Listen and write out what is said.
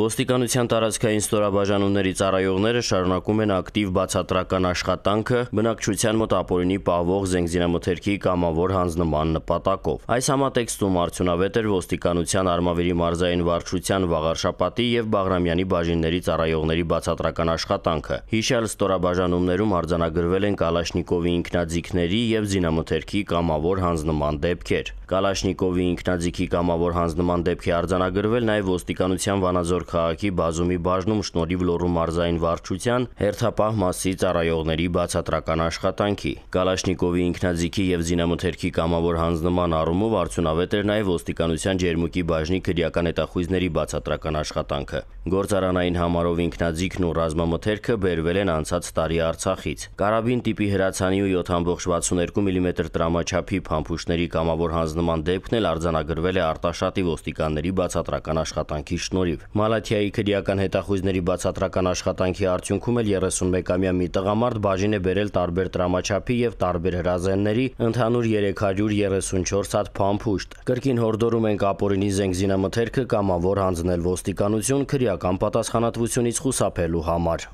Ոստիկանության տարածքային ստորաբաժանումների ծառայողները շարունակում են ակտիվ բացատրական աշխատանքը բնակչության մոտ ապօրինի պահվող զենգզինամթերքի կամավոր հանձնման նպատակով։ Այս համատեքստում արդյունավետ էր ոստիկանության Արմավիրի մարզային վարչության Վաղարշապատի եւ Բաղրամյանի բաժինների ծառայողների բացատրական աշխատանքը։ Հիշյալ ստորաբաժանումներում արձանագրվել են Կալաշնիկովի ինքնաձիգների եւ զինամթերքի կամավոր հանձնման դեպքեր։ Կալաշնիկովի ինքնաձիգի կամավոր հանձնման դեպքի արձանագրվել նաեւ ոստիկանության Վանաձոր Գևոր քաղաքի բազումի բաժնում շնորհիվ Լոռու մարզային վարչության հերթապահ մասի ծառայողների բացատրական աշխատանքի։ Կալաշնիկովի ինքնազիքի եւ զինամթերքի կամավոր հանձնման առումով արդյունավետ էր նաեւ ոստիկանության ջերմուկի բաժնի քրեական հետախույզների բացատրական աշխատանքը։ Գործարանային համարով ինքնազիքն ու ռազմամթերքը բերվել են անցած տարի Արցախից։ Կարաբին տիպի հրացանի ու 7.62 մմ տրամաչափի փամփուշտների կամավոր հանձնման դեպքն էլ արձանագրվել է Արտաշատի ոստիկանների բացատրական աշխատանքի շնորհիվ։ Ալաթիայի քրեական հետախույզների բացատրական աշխատանքի արդյունքում էլ 31-ամյա մի տղամարդ բաժին է բերել տարբեր տրամաչափի եւ տարբեր հրազենների ընդհանուր 334 հատ փամփուշտ։ Կրկին հորդորում ենք ապօրինի զենք զինամթերքը կամավոր հանձնել ոստիկանություն քրեական պատասխանատվությունից խուսափելու համար։